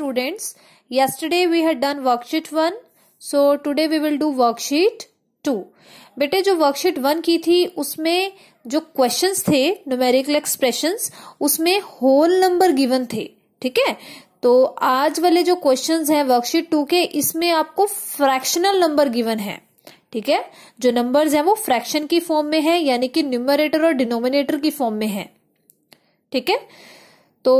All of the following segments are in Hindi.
students, yesterday we had done worksheet 1. So today we will do worksheet 2. बेटे जो वर्कशीट वन की थी उसमें जो क्वेश्चंस थे न्यूमेरिकल एक्सप्रेशंस उसमें होल नंबर गिवन थे ठीक है तो आज वाले जो क्वेश्चंस हैं वर्कशीट टू के इसमें आपको फ्रैक्शनल नंबर गिवन है ठीक है जो नंबर्स हैं वो फ्रैक्शन की फॉर्म में है यानी कि न्यूमरेटर और डिनोमिनेटर की फॉर्म में है ठीक है तो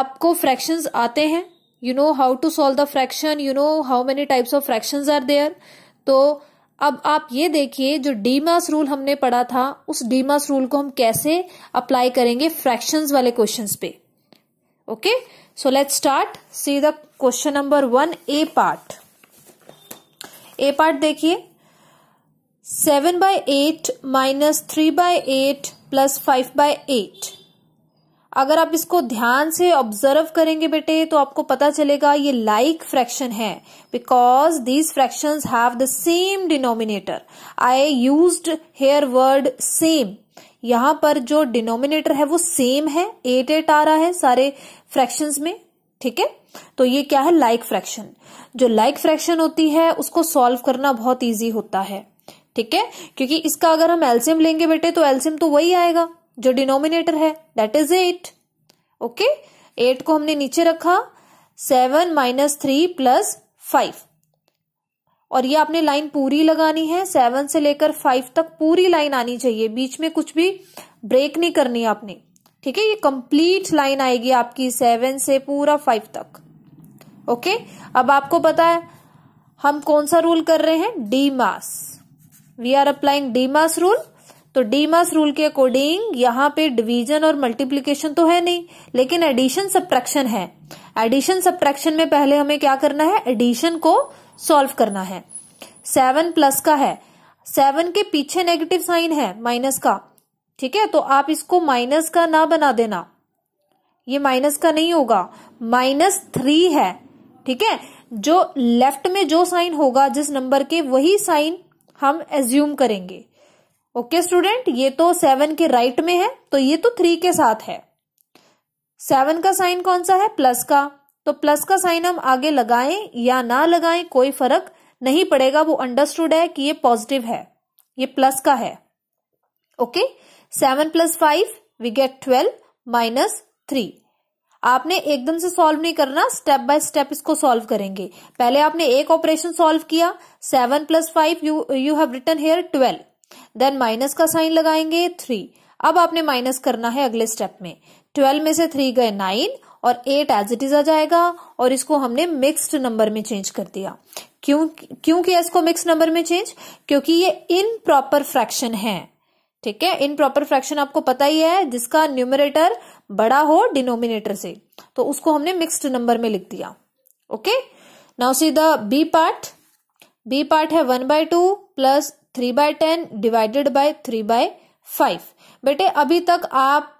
आपको फ्रैक्शंस आते हैं you know how to solve the fraction you know how many types of fraction are there तो अब आप ये देखिए जो डीमास रूल हमने पढ़ा था उस डीमास रूल को हम कैसे अप्लाई करेंगे फ्रैक्शन वाले क्वेश्चन पे okay so let start see the question number one A part A part देखिए seven by eight minus three by eight plus five by eight अगर आप इसको ध्यान से ऑब्जर्व करेंगे बेटे तो आपको पता चलेगा ये लाइक like फ्रैक्शन है because these fraction have the same denominator I use here word same यहां पर जो डिनोमिनेटर है वो सेम है एट एट आ रहा है सारे फ्रैक्शंस में ठीक है तो ये क्या है लाइक like फ्रैक्शन जो लाइक like फ्रैक्शन होती है उसको सॉल्व करना बहुत ईजी होता है ठीक है क्योंकि इसका अगर हम एल्सियम लेंगे बेटे तो एल्सियम तो वही आएगा जो डिनोमिनेटर है that is eight okay eight को हमने नीचे रखा seven minus three plus five और ये आपने लाइन पूरी लगानी है सेवन से लेकर फाइव तक पूरी लाइन आनी चाहिए बीच में कुछ भी ब्रेक नहीं करनी आपने ठीक है ये कंप्लीट लाइन आएगी आपकी सेवन से पूरा फाइव तक ओके अब आपको पता है हम कौन सा रूल कर रहे हैं DMAS we are applying DMAS rule तो मास रूल के अकॉर्डिंग यहाँ पे डिवीजन और मल्टीप्लीकेशन तो है नहीं लेकिन एडिशन सब्ट्रैक्शन है एडिशन सब्ट्रैक्शन में पहले हमें क्या करना है एडिशन को सॉल्व करना है सेवन प्लस का है सेवन के पीछे नेगेटिव साइन है माइनस का ठीक है तो आप इसको माइनस का ना बना देना ये माइनस का नहीं होगा माइनस थ्री है ठीक है जो लेफ्ट में जो साइन होगा जिस नंबर के वही साइन हम एज्यूम करेंगे ओके स्टूडेंट ये तो सेवन के राइट right में है तो ये तो थ्री के साथ है सेवन का साइन कौन सा है प्लस का तो प्लस का साइन हम आगे लगाएं या ना लगाएं कोई फर्क नहीं पड़ेगा वो अंडरस्टूड है कि ये पॉजिटिव है ये प्लस का है okay seven plus five we get twelve minus three आपने एकदम से सॉल्व नहीं करना स्टेप बाय स्टेप इसको सॉल्व करेंगे पहले आपने एक ऑपरेशन सॉल्व किया seven plus five you you have return here twelve then minus का साइन लगाएंगे थ्री अब आपने माइनस करना है अगले स्टेप में ट्वेल्व में से थ्री गए नाइन और एट एज इट इज आ जाएगा और इसको हमने मिक्स्ड नंबर में चेंज कर दिया क्यों क्यों किया इसको मिक्स नंबर में चेंज क्योंकि ये इन प्रॉपर फ्रैक्शन है ठीक है इन प्रॉपर फ्रैक्शन आपको पता ही है जिसका न्यूमिनेटर बड़ा हो डिनोमिनेटर से तो उसको हमने मिक्स्ड नंबर में लिख दिया okay now see the B part B part है one by two plus three by ten divided by three by five बेटे अभी तक आप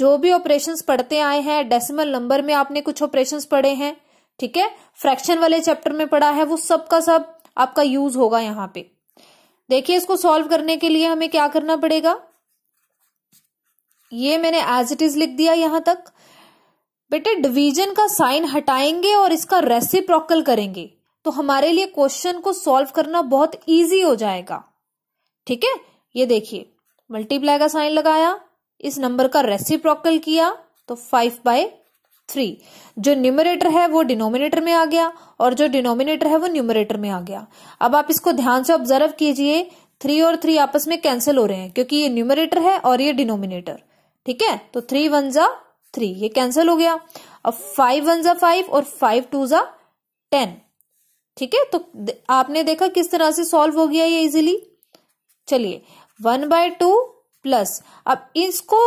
जो भी ऑपरेशंस पढ़ते आए हैं डेसिमल नंबर में आपने कुछ ऑपरेशंस पढ़े हैं ठीक है फ्रैक्शन वाले चैप्टर में पढ़ा है वो सब का सब आपका यूज होगा यहाँ पे देखिए इसको सॉल्व करने के लिए हमें क्या करना पड़ेगा ये मैंने एज इट इज लिख दिया यहां तक बेटे डिवीजन का साइन हटाएंगे और इसका रेसिप्रोकल करेंगे तो हमारे लिए क्वेश्चन को सॉल्व करना बहुत ईजी हो जाएगा ठीक है ये देखिए मल्टीप्लाई का साइन लगाया इस नंबर का रेसिप्रोकल किया तो फाइव बाय थ्री जो न्यूमरेटर है वो डिनोमिनेटर में आ गया और जो डिनोमिनेटर है वो न्यूमरेटर में आ गया अब आप इसको ध्यान से ऑब्जर्व कीजिए थ्री और थ्री आपस में कैंसिल हो रहे हैं क्योंकि ये न्यूमरेटर है और ये डिनोमिनेटर ठीक है तो थ्री वन जा थ्री ये कैंसिल हो गया अब फाइव वन जा फाइव और फाइव टू जा टेन ठीक है तो आपने देखा किस तरह से सॉल्व हो गया ये इजिली चलिए वन बाय टू प्लस अब इसको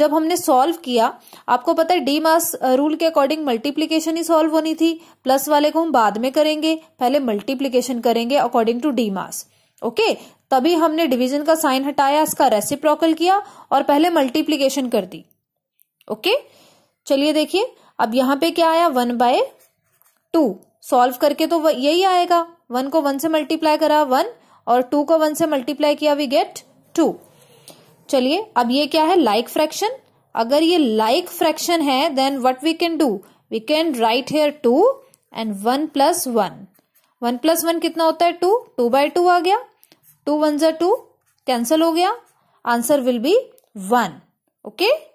जब हमने सॉल्व किया आपको पता है डी मास रूल के अकॉर्डिंग मल्टीप्लीकेशन ही सॉल्व होनी थी प्लस वाले को हम बाद में करेंगे पहले मल्टीप्लीकेशन करेंगे according to DMAS okay तभी हमने डिवीजन का साइन हटाया इसका रेसिप्रोकल किया और पहले मल्टीप्लीकेशन कर दी ओके चलिए देखिए अब यहां पे क्या आया वन बाय टू सॉल्व करके तो यही आएगा वन को वन से मल्टीप्लाई करा वन और टू को वन से मल्टीप्लाई किया वी गेट टू चलिए अब ये क्या है लाइक like फ्रैक्शन अगर ये लाइक like फ्रैक्शन है then what we can do we can write here two and one plus one one plus one कितना होता है टू टू बाय टू आ गया टू वन जर टू कैंसल हो गया answer will be one okay